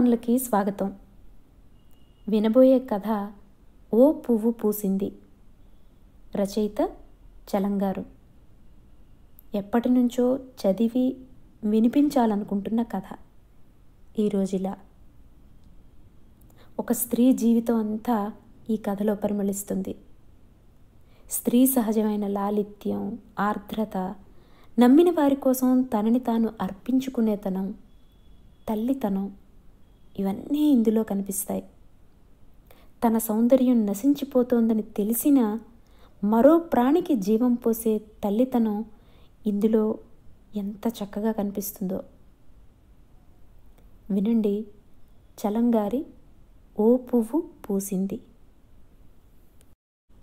అభిమానులకి స్వాగతం వినబోయే కథ ఓ పువ్వు పూసింది రచయిత చలంగారు ఎప్పటినుంచో చదివి వినిపించాలనుకుంటున్న కథ ఈరోజులా ఒక స్త్రీ జీవితం అంతా ఈ కథలో పరిమళిస్తుంది స్త్రీ సహజమైన లాలిత్యం ఆర్ద్రత నమ్మిన వారి కోసం తనని తాను అర్పించుకునేతనం తల్లితనం ఇవన్నీ ఇందులో కనిపిస్తాయి తన సౌందర్యం నశించిపోతోందని తెలిసిన మరో ప్రాణికి జీవం పోసే తల్లితనం ఇందులో ఎంత చక్కగా కనిపిస్తుందో వినండి చలంగారి ఓ పువ్వు పూసింది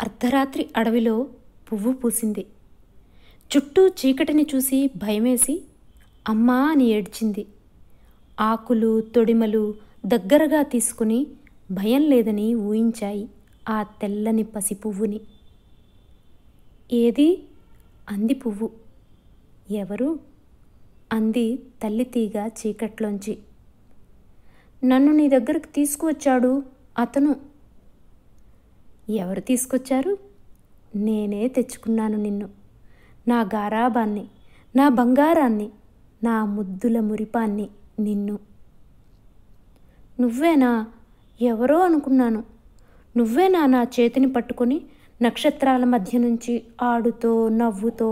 అర్ధరాత్రి అడవిలో పువ్వు పూసింది చుట్టూ చీకటిని చూసి భయమేసి అమ్మా అని ఏడ్చింది ఆకులు తొడిమలు దగ్గరగా తీసుకుని భయం లేదని ఊహించాయి ఆ తెల్లని పసి పువ్వుని ఏది అంది పువ్వు ఎవరు అంది తల్లి తీగ చీకట్లోంచి నన్ను నీ దగ్గరకు తీసుకువచ్చాడు అతను ఎవరు తీసుకొచ్చారు నేనే తెచ్చుకున్నాను నిన్ను నా గారాబాన్ని నా బంగారాన్ని నా ముద్దుల మురిపాన్ని నిన్ను నువ్వేనా ఎవరో అనుకున్నాను నువ్వేనా నా చేతిని పట్టుకొని నక్షత్రాల మధ్య నుంచి ఆడుతో నవ్వుతో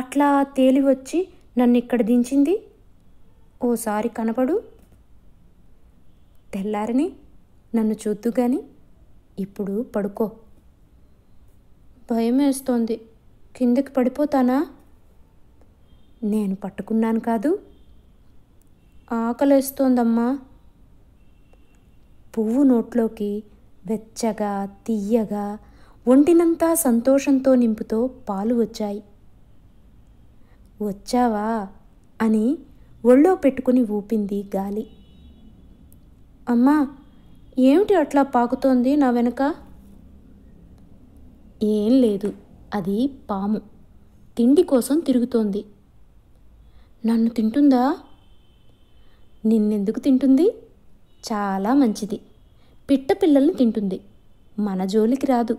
అట్లా తేలివచ్చి నన్ను ఇక్కడ దించింది ఓసారి కనపడు తెల్లారని నన్ను చూద్దు గాని ఇప్పుడు పడుకో భయం వేస్తోంది కిందకి పడిపోతానా నేను పట్టుకున్నాను కాదు ఆకలేస్తోందమ్మా పువ్వు నోట్లోకి వెచ్చగా తియ్యగా ఒంటినంతా సంతోషంతో నింపుతో పాలు వచ్చాయి వచ్చావా అని ఒళ్ళో పెట్టుకుని ఊపింది గాలి అమ్మా ఏమిటి అట్లా పాకుతోంది నా వెనుక ఏం లేదు అది పాము తిండి కోసం తిరుగుతోంది నన్ను తింటుందా నిన్నెందుకు తింటుంది చాలా మంచిది పిట్ట పిల్లల్ని తింటుంది మన జోలికి రాదు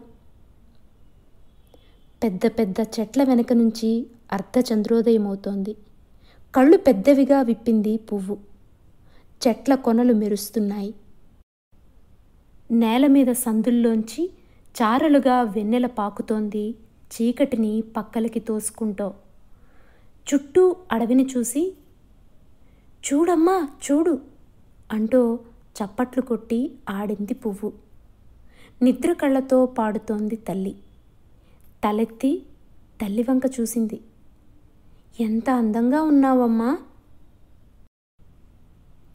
పెద్ద పెద్ద చెట్ల వెనక నుంచి అర్ధచంద్రోదయం అవుతోంది కళ్ళు పెద్దవిగా విప్పింది పువ్వు చెట్ల కొనలు మెరుస్తున్నాయి నేల మీద సందుల్లోంచి చారలుగా వెన్నెల పాకుతోంది చీకటిని పక్కలకి తోసుకుంటో చుట్టూ అడవిని చూసి చూడమ్మా చూడు అంటూ చప్పట్లు కొట్టి ఆడింది పువ్వు నిద్ర కళ్ళతో పాడుతోంది తల్లి తలెత్తి తల్లి వంక చూసింది ఎంత అందంగా ఉన్నావమ్మా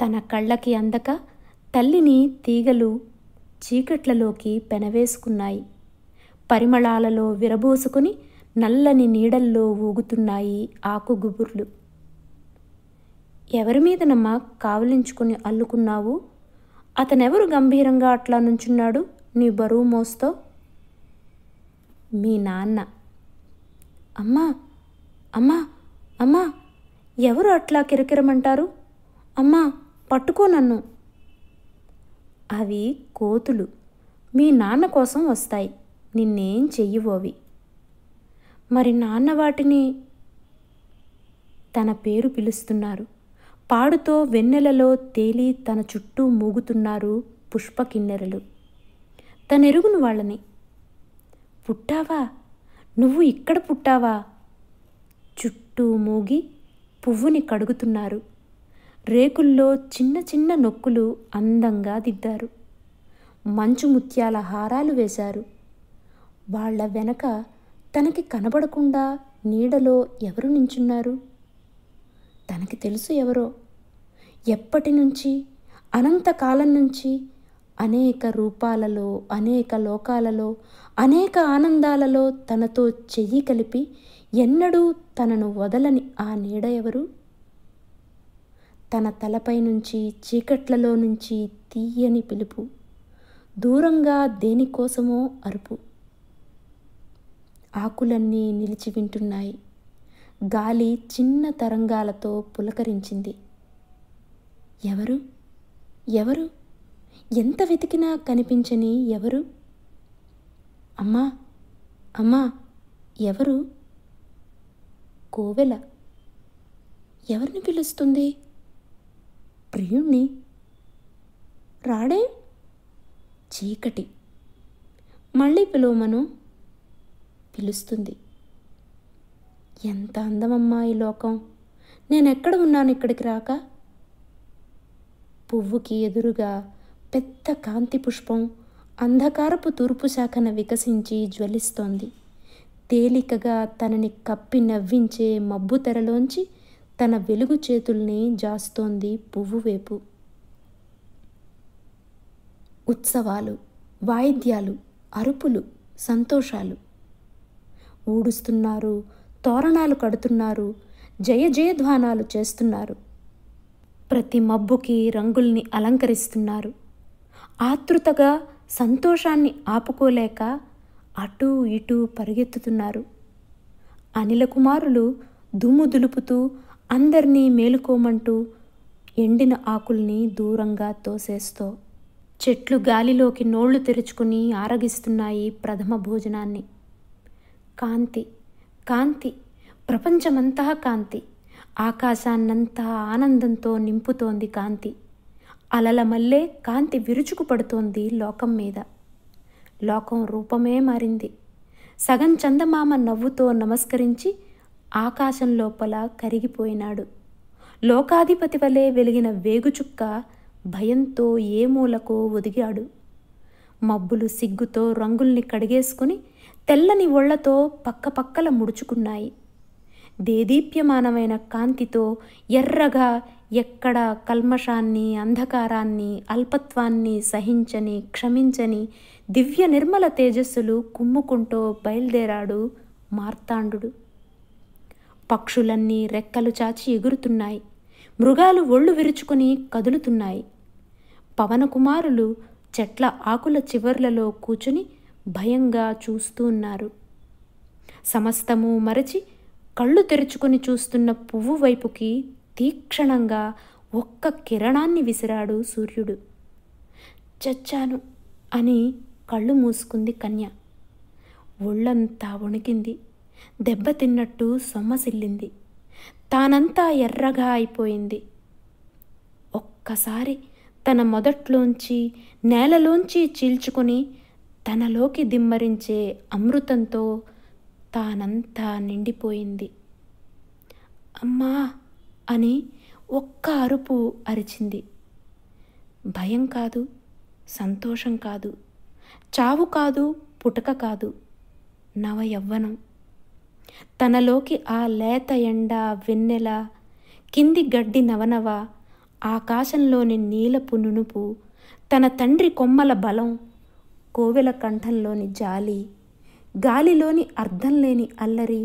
తన కళ్ళకి అందక తల్లిని తీగలు చీకట్లలోకి పెనవేసుకున్నాయి పరిమళాలలో విరబోసుకుని నల్లని నీడల్లో ఊగుతున్నాయి ఆకుగుబుర్లు ఎవరి మీదనమ్మా కావలించుకుని అల్లుకున్నావు అతనెవరు గంభీరంగా అట్లా నుంచున్నాడు నీ బరువు మోస్తో మీ నాన్న అమ్మా అమ్మా అమ్మా ఎవరు అట్లా కిరకిరమంటారు అమ్మా పట్టుకో నన్ను అవి కోతులు మీ నాన్న కోసం వస్తాయి నిన్నేం చెయ్యవోవి మరి నాన్న వాటిని తన పేరు పిలుస్తున్నారు పాడుతో వెన్నెలలో తేలి తన చుట్టూ మూగుతున్నారు పుష్పకిన్నెరలు తనెరుగును వాళ్ళని పుట్టావా నువ్వు ఇక్కడ పుట్టావా చుట్టూ మూగి పువ్వుని కడుగుతున్నారు రేకుల్లో చిన్న చిన్న నొక్కులు అందంగా దిద్దారు మంచు ముత్యాల హారాలు వేశారు వాళ్ళ వెనక తనకి కనబడకుండా నీడలో ఎవరు నించున్నారు తనకి తెలుసు ఎవరో ఎప్పటి నుంచి అనంతకాలం నుంచి అనేక రూపాలలో అనేక లోకాలలో అనేక ఆనందాలలో తనతో చెయ్యి కలిపి ఎన్నడూ తనను వదలని ఆ నీడ ఎవరు తన తలపై నుంచి చీకట్లలో నుంచి తీయని పిలుపు దూరంగా దేనికోసమో అరుపు ఆకులన్నీ నిలిచి వింటున్నాయి గాలి చిన్న తరంగాలతో పులకరించింది ఎవరు ఎవరు ఎంత వెతికినా కనిపించని ఎవరు అమ్మా అమ్మా ఎవరు కోవెల ఎవరిని పిలుస్తుంది ప్రియుణ్ణి రాడే చీకటి మళ్ళీ పిలువమను పిలుస్తుంది ఎంత అందమమ్మా ఈ లోకం నేనెక్కడ ఉన్నాను ఇక్కడికి రాక పువ్వుకి ఎదురుగా పెద్ద కాంతి పుష్పం అంధకారపు తూర్పు శాఖను వికసించి జ్వలిస్తోంది తేలికగా తనని కప్పి నవ్వించే మబ్బు తెరలోంచి తన వెలుగు చేతుల్ని జాస్తోంది పువ్వు వేపు ఉత్సవాలు వాయిద్యాలు అరుపులు సంతోషాలు ఊడుస్తున్నారు తోరణాలు కడుతున్నారు జయ జయధ్వానాలు చేస్తున్నారు ప్రతి మబ్బుకి రంగుల్ని అలంకరిస్తున్నారు ఆతృతగా సంతోషాన్ని ఆపుకోలేక అటూ ఇటూ పరిగెత్తుతున్నారు అనిల కుమారులు దుమ్ము దులుపుతూ అందరినీ మేలుకోమంటూ ఎండిన ఆకుల్ని దూరంగా తోసేస్తో చెట్లు గాలిలోకి నోళ్లు తెరుచుకుని ఆరగిస్తున్నాయి ప్రథమ భోజనాన్ని కాంతి కాంతి ప్రపంచమంతా కాంతి ఆకాశాన్నంతా ఆనందంతో నింపుతోంది కాంతి అలల మల్లే కాంతి విరుచుకు పడుతోంది లోకం మీద లోకం రూపమే మారింది సగం చందమామ నవ్వుతో నమస్కరించి ఆకాశం లోపల కరిగిపోయినాడు లోకాధిపతి వలె వెలిగిన వేగుచుక్క భయంతో ఏ మూలకో ఒదిగాడు మబ్బులు సిగ్గుతో రంగుల్ని కడిగేసుకుని తెల్లని ఒళ్లతో పక్కపక్కల ముడుచుకున్నాయి దేదీప్యమానమైన కాంతితో ఎర్రగా ఎక్కడ కల్మషాన్ని అంధకారాన్ని అల్పత్వాన్ని సహించని క్షమించని దివ్య నిర్మల తేజస్సులు కుమ్ముకుంటూ బయలుదేరాడు మార్తాండు పక్షులన్నీ రెక్కలు చాచి ఎగురుతున్నాయి మృగాలు ఒళ్ళు విరుచుకుని కదులుతున్నాయి పవనకుమారులు చెట్ల ఆకుల చివర్లలో కూచుని భయంగా చూస్తూ ఉన్నారు సమస్తము మరచి కళ్ళు తెరుచుకొని చూస్తున్న పువ్వు వైపుకి తీక్షణంగా ఒక్క కిరణాన్ని విసిరాడు సూర్యుడు చచ్చాను అని కళ్ళు మూసుకుంది కన్య ఒళ్ళంతా వణికింది దెబ్బతిన్నట్టు సొమ్మసిల్లింది తానంతా ఎర్రగా అయిపోయింది ఒక్కసారి తన మొదట్లోంచి నేలలోంచి చీల్చుకుని తనలోకి దిమ్మరించే అమృతంతో తానంతా నిండిపోయింది అమ్మా అని ఒక్క అరుపు అరిచింది భయం కాదు సంతోషం కాదు చావు కాదు పుటక కాదు నవ యవ్వనం తనలోకి ఆ లేత ఎండ వెన్నెల కింది గడ్డి నవనవ ఆకాశంలోని నీలపు నునుపు తన తండ్రి కొమ్మల బలం కోవెల కంఠంలోని జాలి గాలిలోని అర్థం లేని అల్లరి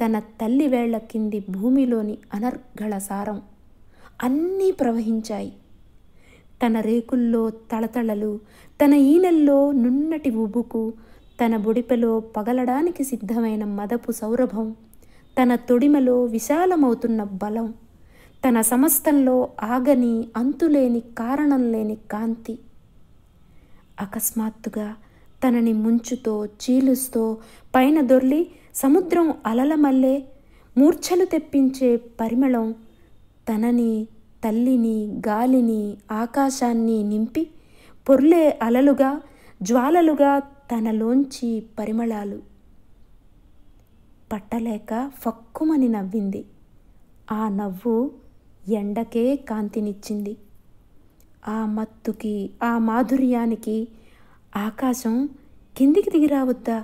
తన తల్లి వేళ్ల కింది భూమిలోని అనర్గళ సారం అన్నీ ప్రవహించాయి తన రేకుల్లో తళతళలు తన ఈనెల్లో నున్నటి ఉబుకు తన బుడిపెలో పగలడానికి సిద్ధమైన మదపు సౌరభం తన తొడిమలో విశాలమవుతున్న బలం తన సమస్తంలో ఆగని అంతులేని కారణం లేని కాంతి అకస్మాత్తుగా తనని ముంచుతో చీలుస్తో పైన దొర్లి సముద్రం అలల మల్లే మూర్ఛలు తెప్పించే పరిమళం తనని తల్లిని గాలిని ఆకాశాన్ని నింపి పొర్లే అలలుగా జ్వాలలుగా తనలోంచి పరిమళాలు పట్టలేక ఫక్కుమని నవ్వింది ఆ నవ్వు ఎండకే కాంతినిచ్చింది ఆ మత్తుకి ఆ మాధుర్యానికి ఆకాశం కిందికి దిగిరావద్దా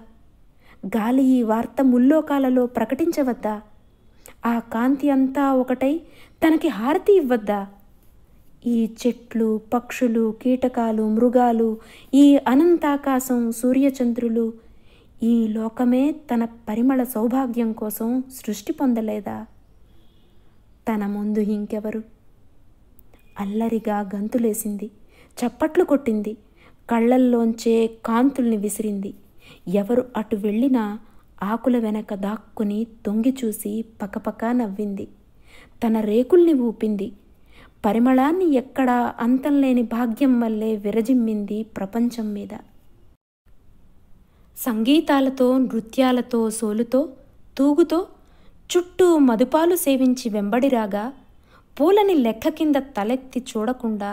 గాలి ఈ వార్త ముల్లోకాలలో ప్రకటించవద్దా ఆ కాంతి అంతా ఒకటై తనకి హారతి ఇవ్వద్దా ఈ చెట్లు పక్షులు కీటకాలు మృగాలు ఈ అనంతాకాశం సూర్యచంద్రులు ఈ లోకమే తన పరిమళ సౌభాగ్యం కోసం సృష్టి పొందలేదా తన ముందు ఇంకెవరు అల్లరిగా గంతులేసింది చప్పట్లు కొట్టింది కళ్ళల్లోంచే కాంతుల్ని విసిరింది ఎవరు అటు వెళ్ళినా ఆకుల వెనక దాక్కుని తొంగి చూసి పకపక నవ్వింది తన రేకుల్ని ఊపింది పరిమళాన్ని ఎక్కడా అంతంలేని భాగ్యం వల్లే విరజిమ్మింది ప్రపంచం మీద సంగీతాలతో నృత్యాలతో సోలుతో తూగుతో చుట్టూ మదుపాలు సేవించి వెంబడిరాగా పూలని లెక్క కింద తలెత్తి చూడకుండా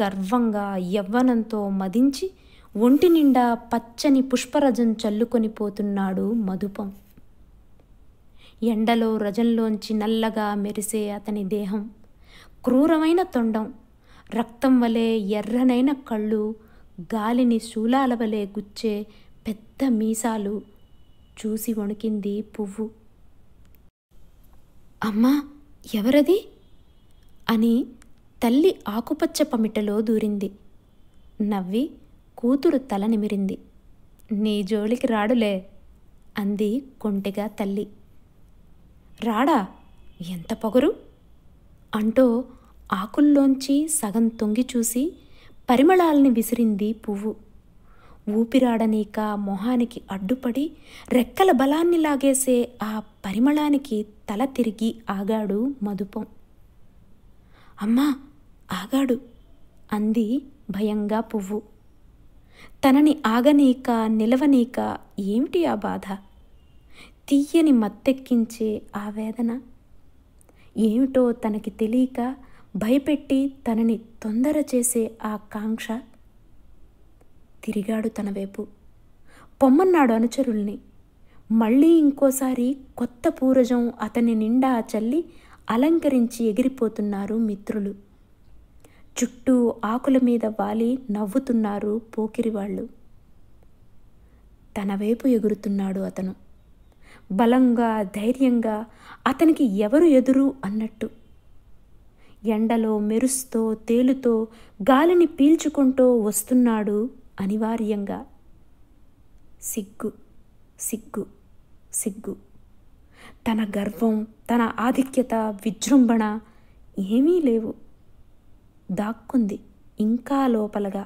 గర్వంగా యవ్వనంతో మదించి ఒంటి నిండా పచ్చని పుష్పరజం చల్లుకొని పోతున్నాడు మధుపం ఎండలో రజంలోంచి నల్లగా మెరిసే అతని దేహం క్రూరమైన తొండం రక్తం వలె ఎర్రనైన కళ్ళు గాలిని శూలాల వలె గుచ్చే పెద్ద మీసాలు చూసి వణికింది పువ్వు అమ్మా ఎవరది అని తల్లి ఆకుపచ్చ పమిటలో దూరింది నవ్వి కూతురు తల నిమిరింది నీ జోలికి రాడులే అంది కొంటిగా తల్లి రాడా ఎంత పొగరు అంటూ ఆకుల్లోంచి సగం తొంగి చూసి పరిమళాల్ని విసిరింది పువ్వు ఊపిరాడనీక మొహానికి అడ్డుపడి రెక్కల బలాన్ని లాగేసే ఆ పరిమళానికి తల తిరిగి ఆగాడు మధుపం అమ్మా ఆగాడు అంది భయంగా పువ్వు తనని ఆగనీక నిలవనీక ఏమిటి ఆ బాధ తీయని మత్తెక్కించే ఆ వేదన ఏమిటో తనకి తెలియక భయపెట్టి తనని తొందర చేసే ఆ కాంక్ష తిరిగాడు తన వైపు పొమ్మన్నాడు అనుచరుల్ని మళ్ళీ ఇంకోసారి కొత్త పూరజం అతని నిండా చల్లి అలంకరించి ఎగిరిపోతున్నారు మిత్రులు చుట్టూ ఆకుల మీద వాలి నవ్వుతున్నారు పోకిరి వాళ్ళు తన వైపు ఎగురుతున్నాడు అతను బలంగా ధైర్యంగా అతనికి ఎవరు ఎదురు అన్నట్టు ఎండలో మెరుస్తో తేలుతో గాలిని పీల్చుకుంటూ వస్తున్నాడు అనివార్యంగా సిగ్గు సిగ్గు సిగ్గు తన గర్వం తన ఆధిక్యత విజృంభణ ఏమీ లేవు దాక్కుంది ఇంకా లోపలగా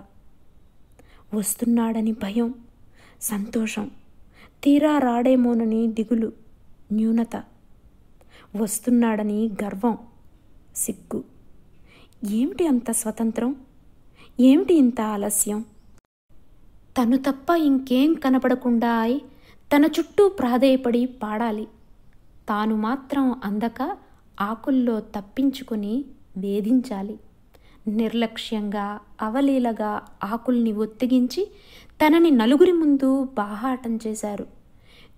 వస్తున్నాడని భయం సంతోషం తీరా రాడేమోనని దిగులు న్యూనత వస్తున్నాడని గర్వం సిగ్గు ఏమిటి అంత స్వతంత్రం ఏమిటి ఇంత ఆలస్యం తను తప్ప ఇంకేం కనపడకుండా అయి తన చుట్టూ ప్రాధేయపడి పాడాలి తాను మాత్రం అందక ఆకుల్లో తప్పించుకొని వేధించాలి నిర్లక్ష్యంగా అవలీలగా ఆకుల్ని ఒత్తిగించి తనని నలుగురి ముందు బాహాటం చేశారు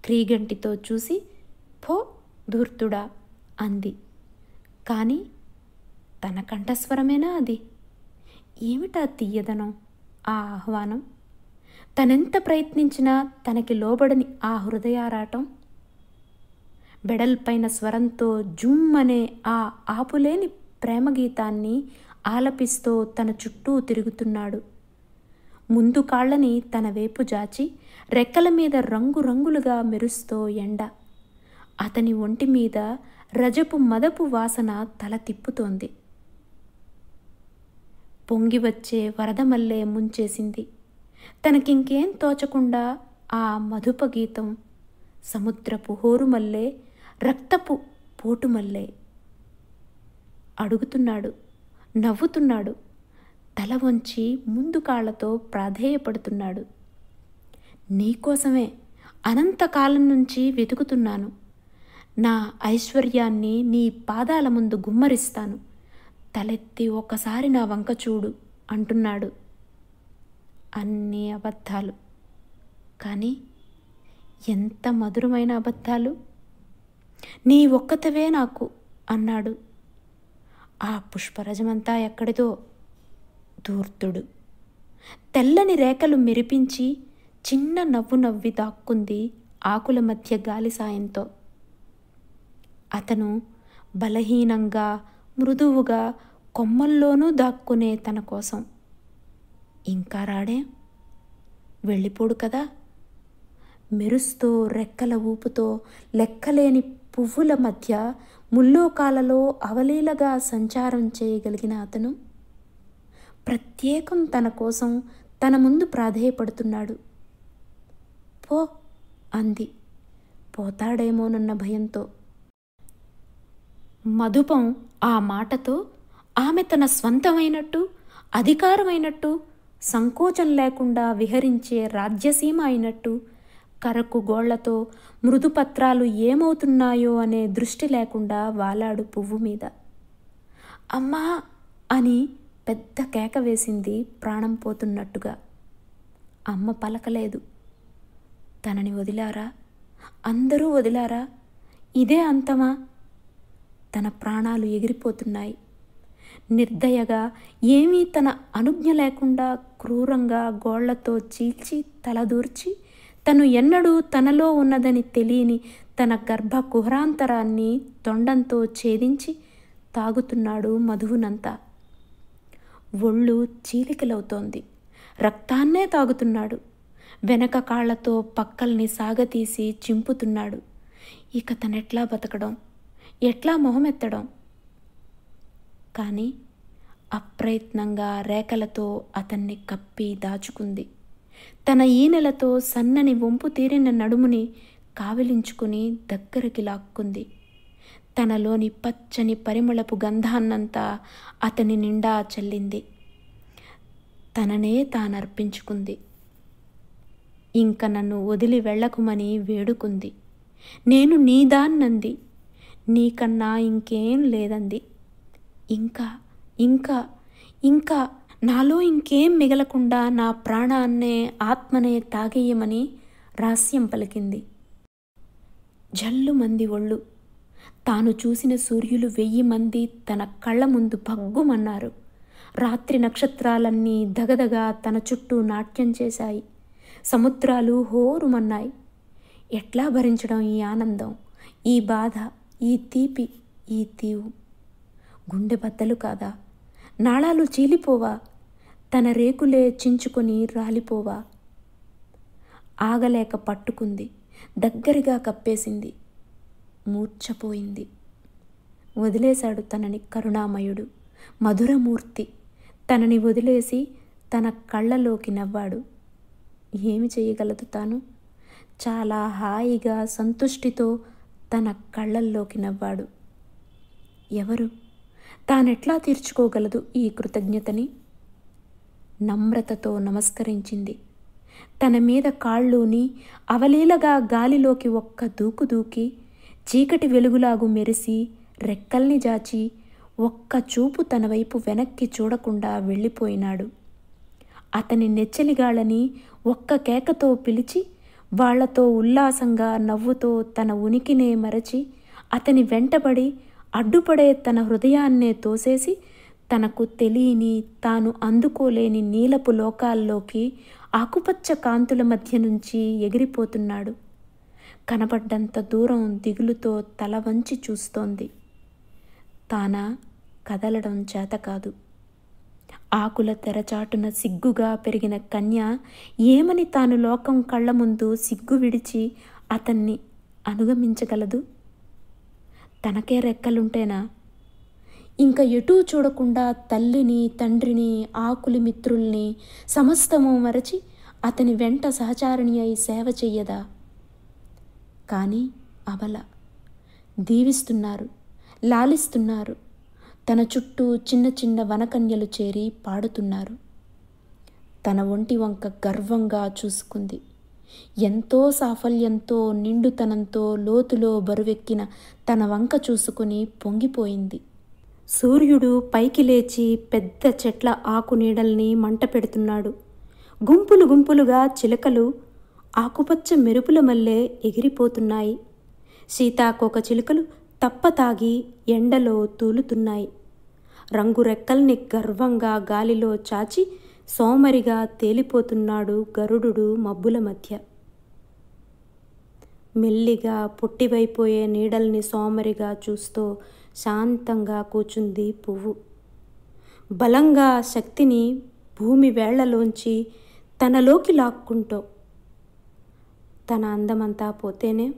క్రీగంటితో చూసి పో ధూర్తుడా అంది కానీ తన కంఠస్వరమేనా అది ఏమిటా తీయదనం ఆ ఆహ్వానం తనెంత ప్రయత్నించినా తనకి లోబడని ఆ హృదయారాటం వెడల్పైన స్వరంతో జుమ్ అనే ఆ ఆపులేని ప్రేమగీతాన్ని ఆలపిస్తూ తన చుట్టూ తిరుగుతున్నాడు ముందు కాళ్ళని తన వైపు జాచి రెక్కల మీద రంగురంగులుగా మెరుస్తో ఎండ అతని ఒంటి మీద రజపు మదపు వాసన తల తిప్పుతోంది పొంగి వచ్చే వరదమల్లే ముంచేసింది తనకింకేం తోచకుండా ఆ మధుప గీతం సముద్రపు హోరుమల్లే రక్తపు పోటుమల్లే అడుగుతున్నాడు నవ్వుతున్నాడు తల వంచి ముందు కాళ్లతో ప్రాధేయపడుతున్నాడు నీకోసమే అనంతకాలం నుంచి వెతుకుతున్నాను నా ఐశ్వర్యాన్ని నీ పాదాల ముందు గుమ్మరిస్తాను తలెత్తి ఒక్కసారి నా వంక చూడు అంటున్నాడు అన్ని అబద్ధాలు కానీ ఎంత మధురమైన అబద్ధాలు నీ ఒక్కతవే నాకు అన్నాడు ఆ పుష్పరజమంతా ఎక్కడిదో ధూర్తుడు తెల్లని రేఖలు మెరిపించి చిన్న నవ్వు నవ్వి దాక్కుంది ఆకుల మధ్య గాలి సాయంతో అతను బలహీనంగా మృదువుగా కొమ్మల్లోనూ దాక్కునే తన కోసం ఇంకా రాడే వెళ్ళిపోడు కదా మెరుస్తూ రెక్కల ఊపుతో లెక్కలేని పువ్వుల మధ్య ముల్లోకాలలో అవలీలగా సంచారం చేయగలిగిన అతను ప్రత్యేకం తన కోసం తన ముందు ప్రాధేయపడుతున్నాడు పో అంది పోతాడేమోనన్న భయంతో మధుపం ఆ మాటతో ఆమె తన స్వంతమైనట్టు అధికారమైనట్టు సంకోచం లేకుండా విహరించే రాజ్యసీమ అయినట్టు కరకు గోళ్లతో మృదుపత్రాలు ఏమవుతున్నాయో అనే దృష్టి లేకుండా వాలాడు పువ్వు మీద అమ్మా అని పెద్ద కేక వేసింది ప్రాణం పోతున్నట్టుగా అమ్మ పలకలేదు తనని వదిలారా అందరూ వదిలారా ఇదే అంతమా తన ప్రాణాలు ఎగిరిపోతున్నాయి నిర్దయగా ఏమీ తన అనుజ్ఞ లేకుండా క్రూరంగా గోళ్లతో చీల్చి తలదూర్చి తను ఎన్నడూ తనలో ఉన్నదని తెలియని తన గర్భ కుహరాంతరాన్ని తొండంతో ఛేదించి తాగుతున్నాడు మధువునంతా ఒళ్ళు చీలికలవుతోంది రక్తాన్నే తాగుతున్నాడు వెనక కాళ్లతో పక్కల్ని సాగతీసి చింపుతున్నాడు ఇక తనెట్లా బతకడం ఎట్లా మొహమెత్తడం కానీ అప్రయత్నంగా రేఖలతో అతన్ని కప్పి దాచుకుంది తన ఈనెలతో సన్నని వంపు తీరిన నడుముని కావిలించుకుని దగ్గరికి లాక్కుంది తనలోని పచ్చని పరిమళపు గంధాన్నంతా అతని నిండా చల్లింది తననే తానర్పించుకుంది ఇంక నన్ను వదిలి వెళ్ళకుమని వేడుకుంది నేను నీదాన్నంది నీకన్నా ఇంకేం లేదంది ఇంకా ఇంకా ఇంకా నాలో ఇంకేం మిగలకుండా నా ప్రాణాన్నే ఆత్మనే తాగేయమని రాస్యం పలికింది జల్లు మంది ఒళ్ళు తాను చూసిన సూర్యులు వెయ్యి మంది తన కళ్ళ ముందు భగ్గుమన్నారు రాత్రి నక్షత్రాలన్నీ దగదగా తన చుట్టూ నాట్యం చేశాయి సముద్రాలు హోరుమన్నాయి ఎట్లా భరించడం ఈ ఆనందం ఈ బాధ ఈ తీపి ఈ తీవు గుండె బద్దలు కాదా నాళాలు చీలిపోవా తన రేకులే చించుకొని రాలిపోవా ఆగలేక పట్టుకుంది దగ్గరగా కప్పేసింది మూర్ఛపోయింది వదిలేశాడు తనని కరుణామయుడు మధురమూర్తి తనని వదిలేసి తన కళ్ళలోకి నవ్వాడు ఏమి చేయగలదు తాను చాలా హాయిగా సంతుష్టితో తన కళ్ళల్లోకి నవ్వాడు ఎవరు తానెట్లా తీర్చుకోగలదు ఈ కృతజ్ఞతని నమ్రతతో నమస్కరించింది తన మీద కాళ్ళూని అవలీలగా గాలిలోకి ఒక్క దూకు దూకి చీకటి వెలుగులాగు మెరిసి రెక్కల్ని జాచి ఒక్క చూపు తన వైపు వెనక్కి చూడకుండా వెళ్ళిపోయినాడు అతని నెచ్చలిగాళ్ళని ఒక్క కేకతో పిలిచి వాళ్లతో ఉల్లాసంగా నవ్వుతో తన ఉనికినే మరచి అతని వెంటబడి అడ్డుపడే తన హృదయాన్నే తోసేసి తనకు తెలియని తాను అందుకోలేని నీలపు లోకాల్లోకి ఆకుపచ్చ కాంతుల మధ్య నుంచి ఎగిరిపోతున్నాడు కనపడ్డంత దూరం దిగులుతో తల వంచి చూస్తోంది తానా కదలడం చేతకాదు ఆకుల తెరచాటున సిగ్గుగా పెరిగిన కన్య ఏమని తాను లోకం కళ్ళ ముందు సిగ్గు విడిచి అతన్ని అనుగమించగలదు తనకే రెక్కలుంటేనా ఇంకా ఎటూ చూడకుండా తల్లిని తండ్రిని ఆకులి మిత్రుల్ని సమస్తము మరచి అతని వెంట సహచారిణి అయి సేవ చెయ్యదా కానీ అవల దీవిస్తున్నారు లాలిస్తున్నారు తన చుట్టూ చిన్న చిన్న వనకన్యలు చేరి పాడుతున్నారు తన ఒంటి వంక గర్వంగా చూసుకుంది ఎంతో సాఫల్యంతో నిండుతనంతో లోతులో బరువెక్కిన తన వంక చూసుకుని పొంగిపోయింది సూర్యుడు పైకి లేచి పెద్ద చెట్ల ఆకు నీడల్ని మంట పెడుతున్నాడు గుంపులు గుంపులుగా చిలకలు ఆకుపచ్చ మెరుపుల మల్లె ఎగిరిపోతున్నాయి సీతాకోక చిలుకలు తప్పతాగి ఎండలో తూలుతున్నాయి రంగురెక్కల్ని గర్వంగా గాలిలో చాచి సోమరిగా తేలిపోతున్నాడు గరుడు మబ్బుల మధ్య మెల్లిగా పొట్టివైపోయే నీడల్ని సోమరిగా చూస్తూ శాంతంగా కూచుంది పువ్వు బలంగా శక్తిని భూమి వేళ్లలోంచి తనలోకి లాక్కుంటో తన అందమంతా పోతేనే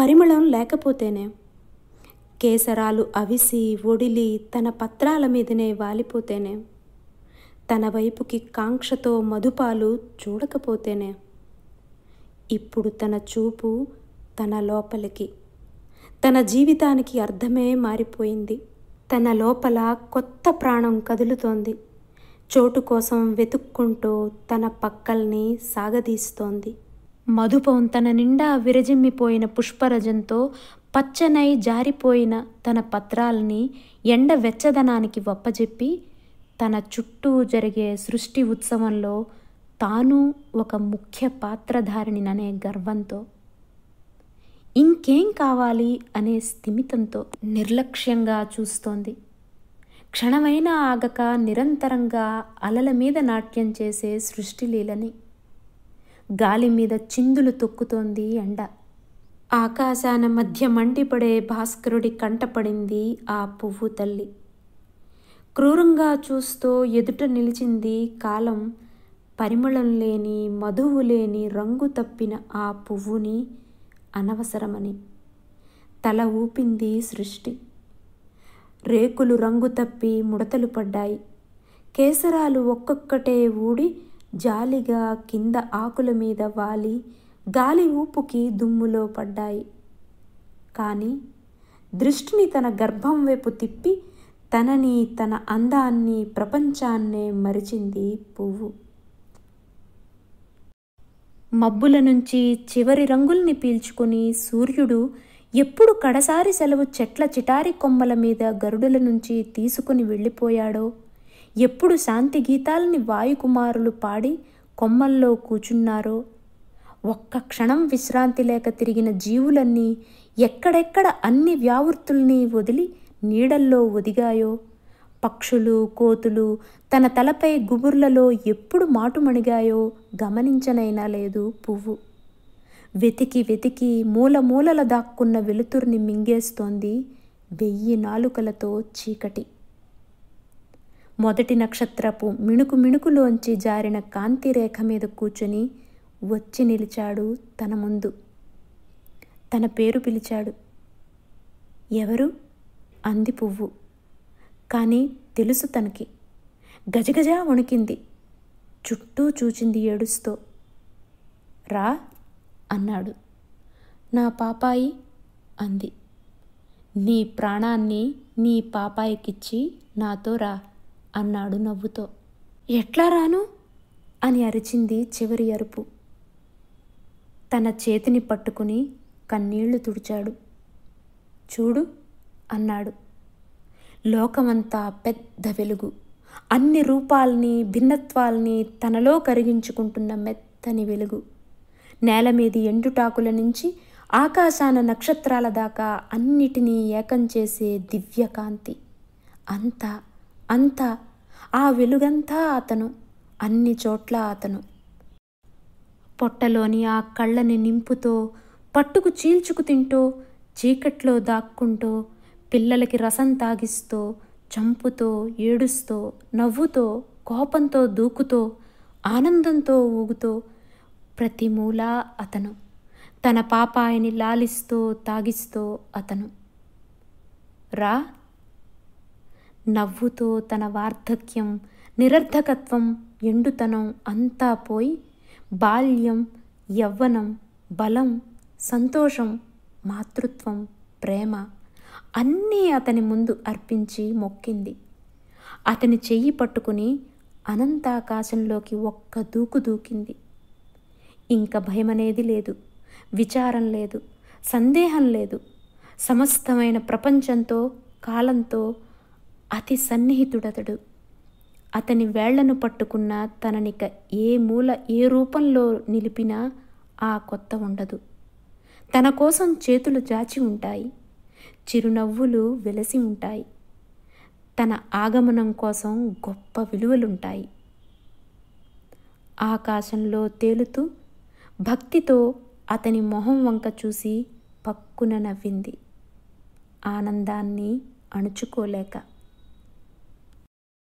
పరిమళం లేకపోతేనే కేసరాలు అవిసి ఒడిలి తన పత్రాల మీదనే వాలిపోతేనే తన వైపుకి కాంక్షతో మధుపాలు చూడకపోతేనే ఇప్పుడు తన చూపు తన లోపలికి తన జీవితానికి అర్థమే మారిపోయింది తన లోపల కొత్త ప్రాణం కదులుతోంది చోటు కోసం వెతుక్కుంటూ తన పక్కల్ని సాగదీస్తోంది మధుపం తన నిండా విరజిమ్మిపోయిన పుష్పరజంతో పచ్చనై జారిపోయిన తన పత్రాల్ని ఎండ వెచ్చదనానికి వప్పజెప్పి తన చుట్టూ జరిగే సృష్టి ఉత్సవంలో తాను ఒక ముఖ్య పాత్రధారిణిననే గర్వంతో ఇంకేం కావాలి అనే స్థిమితంతో నిర్లక్ష్యంగా చూస్తోంది క్షణమైనా ఆగక నిరంతరంగా అలల మీద నాట్యం చేసే సృష్టిలీలని గాలి మీద చిందులు తొక్కుతోంది ఎండ ఆకాశాన మధ్య మండిపడే భాస్కరుడి కంటపడింది ఆ పువ్వు తల్లి క్రూరంగా చూస్తూ ఎదుట నిలిచింది కాలం పరిమళం లేని మధువు లేని రంగు తప్పిన ఆ పువ్వుని అనవసరమని తల ఊపింది సృష్టి రేకులు రంగు తప్పి ముడతలు పడ్డాయి కేసరాలు ఒక్కొక్కటే ఊడి జాలిగా కింద ఆకుల మీద వాలి గాలి ఊపుకి దుమ్ములో పడ్డాయి కానీ దృష్టిని తన గర్భం వైపు తిప్పి తనని తన అందాన్ని ప్రపంచాన్నే మరిచింది పువ్వు మబ్బుల నుంచి చివరి రంగుల్ని పీల్చుకుని సూర్యుడు ఎప్పుడు కడసారి సెలవు చెట్ల చిటారి కొమ్మల మీద గరుడుల నుంచి తీసుకుని వెళ్ళిపోయాడో ఎప్పుడు శాంతి గీతాలని వాయుకుమారులు పాడి కొమ్మల్లో కూచున్నారో ఒక్క క్షణం విశ్రాంతి లేక తిరిగిన జీవులన్నీ ఎక్కడెక్కడ అన్ని వ్యావృత్తుల్ని వదిలి నీడల్లో ఒదిగాయో పక్షులు కోతులు తన తలపై గుబుర్లలో ఎప్పుడు మాటుమణిగాయో గమనించనైనా లేదు పువ్వు వెతికి వెతికి మూలమూలల దాక్కున్న వెలుతుర్ని మింగేస్తోంది వెయ్యి నాలుకలతో చీకటి మొదటి నక్షత్రపు మిణుకు మిణుకులోంచి జారిన కాంతి రేఖ మీద కూర్చుని వచ్చి నిలిచాడు తన ముందు తన పేరు పిలిచాడు ఎవరు అంది పువ్వు కానీ తెలుసు తనకి గజగజ వణికింది చుట్టూ చూచింది ఏడుస్తో రా అన్నాడు నా పాపాయి అంది నీ ప్రాణాన్ని నీ పాపాయికిచ్చి నాతో రా అన్నాడు నవ్వుతో ఎట్లా రాను అని అరిచింది చివరి అరుపు తన చేతిని పట్టుకుని కన్నీళ్లు తుడిచాడు చూడు అన్నాడు లోకమంతా పెద్ద వెలుగు అన్ని రూపాల్ని భిన్నత్వాల్ని తనలో కరిగించుకుంటున్న మెత్తని వెలుగు నేల మీది ఎండుటాకుల నుంచి ఆకాశాన నక్షత్రాల దాకా అన్నిటినీ ఏకం చేసే దివ్యకాంతి అంతా అంతా ఆ వెలుగంతా అతను అన్ని చోట్ల అతను పొట్టలోని ఆ కళ్ళని నింపుతో పట్టుకు చీల్చుకు తింటూ చీకట్లో దాక్కుంటూ పిల్లలకి రసం తాగిస్తూ చంపుతో ఏడుస్తూ నవ్వుతో కోపంతో దూకుతో ఆనందంతో ఊగుతో ప్రతి మూలా అతను తన పాపాయిని లాలిస్తూ తాగిస్తూ అతను రా నవ్వుతో తన వార్ధక్యం నిరర్ధకత్వం ఎండుతనం అంతా పోయి బాల్యం యవ్వనం బలం సంతోషం మాతృత్వం ప్రేమ అన్నీ అతని ముందు అర్పించి మొక్కింది అతని చెయ్యి పట్టుకుని అనంతాకాశంలోకి ఒక్క దూకు దూకింది ఇంకా భయమనేది లేదు విచారం లేదు సందేహం లేదు సమస్తమైన ప్రపంచంతో కాలంతో అతి సన్నిహితుడతడు అతని వేళ్లను పట్టుకున్న తననిక ఏ మూల ఏ రూపంలో నిలిపినా ఆ కొత్త ఉండదు తన కోసం చేతులు జాచి ఉంటాయి చిరునవ్వులు వెలసి ఉంటాయి తన ఆగమనం కోసం గొప్ప విలువలుంటాయి ఆకాశంలో తేలుతూ భక్తితో అతని మొహం వంక చూసి పక్కున నవ్వింది ఆనందాన్ని అణుచుకోలేక